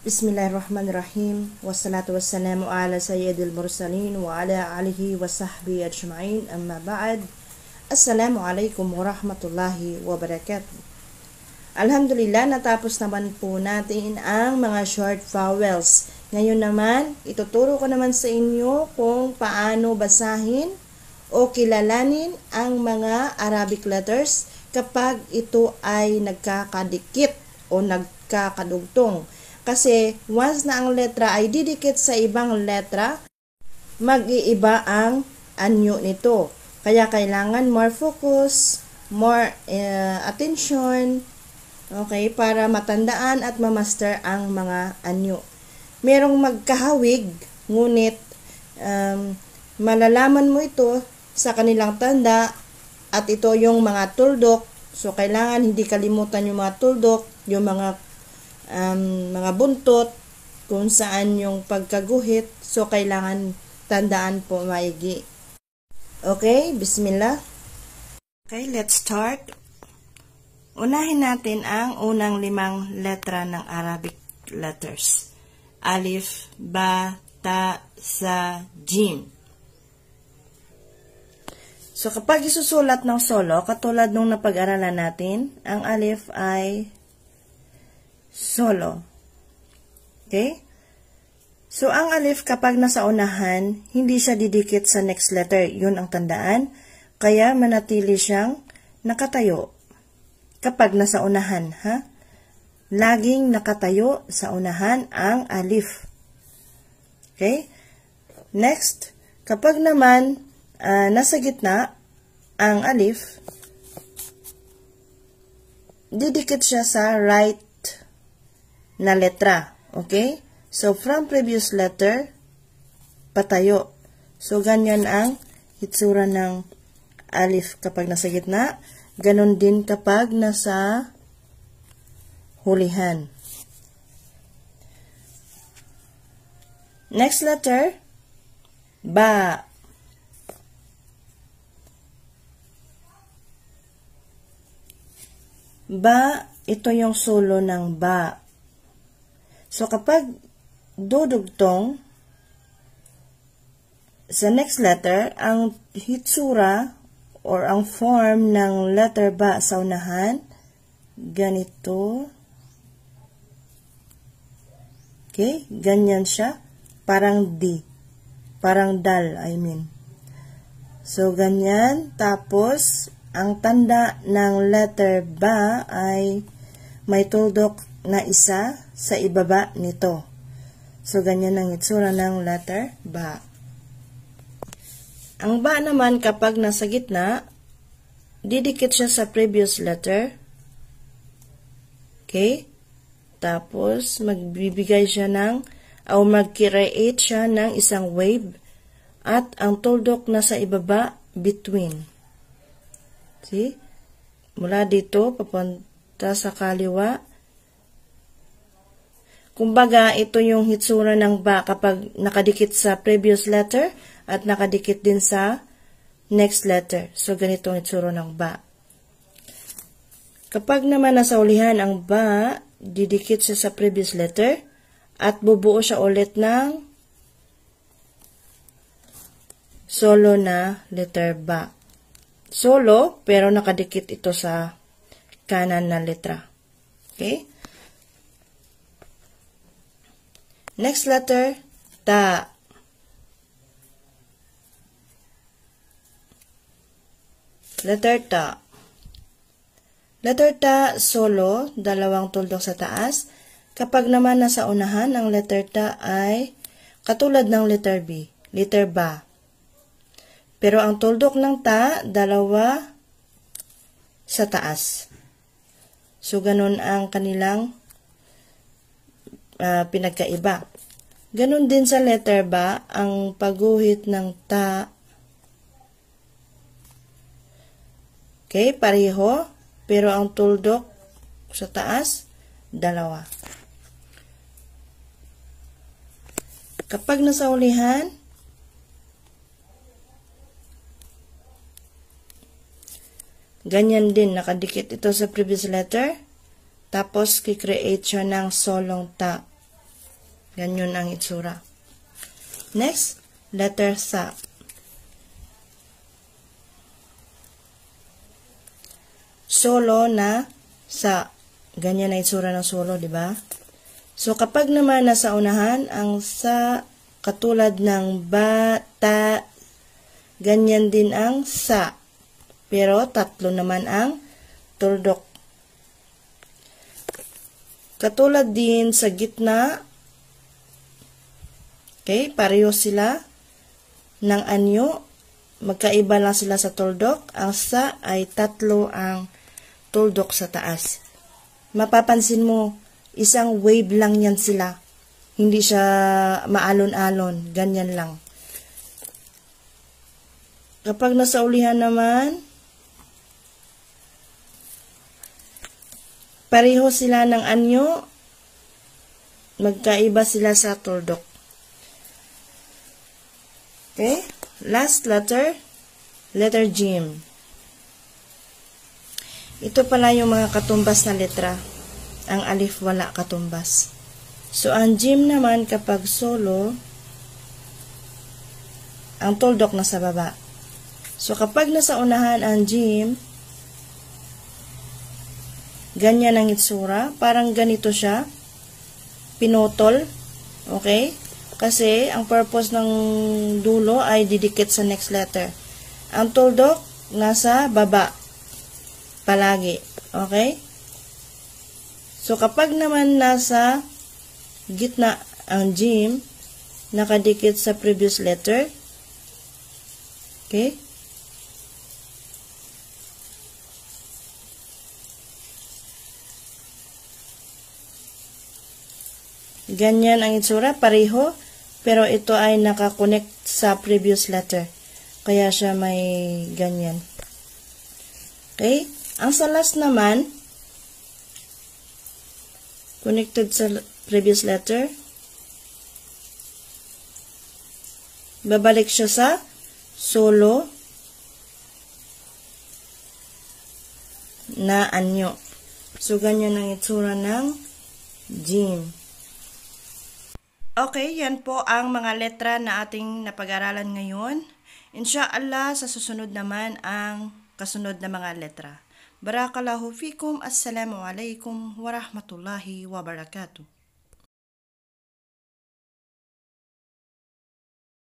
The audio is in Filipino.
Bismillahirrahmanirrahim. Wassalatu wassalamu ala sayyidil mursalin wa ala alihi wa sahbihi ajma'in amma ba'd. Assalamu alaikum wa rahmatullahi wa barakatuh. Alhamdulillah, natapos naman po natin ang mga short vowels. Ngayon naman, ituturo ko naman sa inyo kung paano basahin o kilalanin ang mga Arabic letters kapag ito ay nagkakadikit o nagkakadugtong. Kasi once na ang letra ay didikit sa ibang letra, mag-iiba ang anyo nito. Kaya kailangan more focus, more uh, attention, okay, para matandaan at mamaster ang mga anyo. Merong magkahawig, ngunit um, malalaman mo ito sa kanilang tanda at ito yung mga tuldok. So, kailangan hindi kalimutan yung mga tuldok, yung mga um, mga buntot, kung saan yung pagkaguhit. So, kailangan tandaan po maigi. Okay, bismillah. Okay, let's start. Unahin natin ang unang limang letra ng Arabic letters. Alif, ba, ta, sa, jim. So, kapag isusulat ng solo, katulad nung napag-aralan natin, ang alif ay solo. Okay? So, ang alif kapag nasa unahan, hindi siya didikit sa next letter. Yun ang tandaan. Kaya manatili siyang nakatayo kapag nasa unahan. Ha? Laging nakatayo sa unahan ang alif. Okay? Next, kapag naman uh, nasa gitna ang alif, didikit siya sa right na letra. Okay? So, from previous letter, patayo. So, ganyan ang itsura ng alif kapag nasa gitna. Ganon din kapag nasa hulihan. Next letter, ba. Ba, ito yung solo ng ba. So, kapag dudugtong sa next letter, ang hitsura or ang form ng letter ba sa unahan, ganito. Okay? Ganyan siya. Parang D. Parang dal, I mean. So, ganyan. Tapos, ang tanda ng letter ba ay may tuldok na isa sa ibaba nito. So, ganyan ang itsura ng letter ba. Ang ba naman kapag nasa gitna, didikit siya sa previous letter. Okay? Tapos, magbibigay siya ng, o mag-create siya ng isang wave at ang tuldok nasa ibaba between. See? Mula dito, papunta ta sa kaliwa. Kumbaga, ito yung hitsura ng ba kapag nakadikit sa previous letter at nakadikit din sa next letter. So, ganito ang hitsura ng ba. Kapag naman nasa ulihan ang ba, didikit siya sa previous letter at bubuo siya ulit ng solo na letter ba. Solo, pero nakadikit ito sa kanan na letra. Okay? Next letter, ta. Letter ta. Letter ta solo, dalawang tuldok sa taas. Kapag naman nasa unahan, ang letter ta ay katulad ng letter B, letter ba. Pero ang tuldok ng ta, dalawa sa taas. So, ganun ang kanilang uh, pinagkaiba. Ganun din sa letter ba, ang pagguhit ng ta. Okay, pareho. Pero ang tuldok sa taas, dalawa. Kapag nasa ulihan, Ganyan din, nakadikit ito sa previous letter. Tapos, kikreate siya ng solong ta. Ganyan ang itsura. Next, letter sa. Solo na sa. Ganyan ang itsura ng solo, di ba? So, kapag naman nasa unahan, ang sa katulad ng bata, ganyan din ang sa. Pero tatlo naman ang tuldok. Katulad din sa gitna, okay, pareho sila ng anyo. Magkaiba lang sila sa tuldok. Ang sa ay tatlo ang tuldok sa taas. Mapapansin mo, isang wave lang yan sila. Hindi siya maalon-alon, ganyan lang. Kapag nasa ulihan naman, Pareho sila ng anyo, magkaiba sila sa tuldok. Okay? Last letter, letter G. Ito pala yung mga katumbas na letra. Ang alif wala katumbas. So, ang gym naman kapag solo, ang tuldok nasa baba. So, kapag nasa unahan ang gym, Ganyan ang itsura. Parang ganito siya. Pinotol. Okay? Kasi, ang purpose ng dulo ay didikit sa next letter. Ang tuldok, nasa baba. Palagi. Okay? So, kapag naman nasa gitna ang gym, nakadikit sa previous letter. Okay? Ganyan ang itsura, pareho, pero ito ay nakakonect sa previous letter. Kaya siya may ganyan. Okay? Ang sa last naman, connected sa previous letter, babalik siya sa solo na anyo. So, ganyan ang itsura ng gene. Okay, yan po ang mga letra na ating napag-aralan ngayon. Insha'Allah, sa susunod naman ang kasunod na mga letra. Barakallahu fikum, assalamu alaikum wa rahmatullahi wa barakatuh.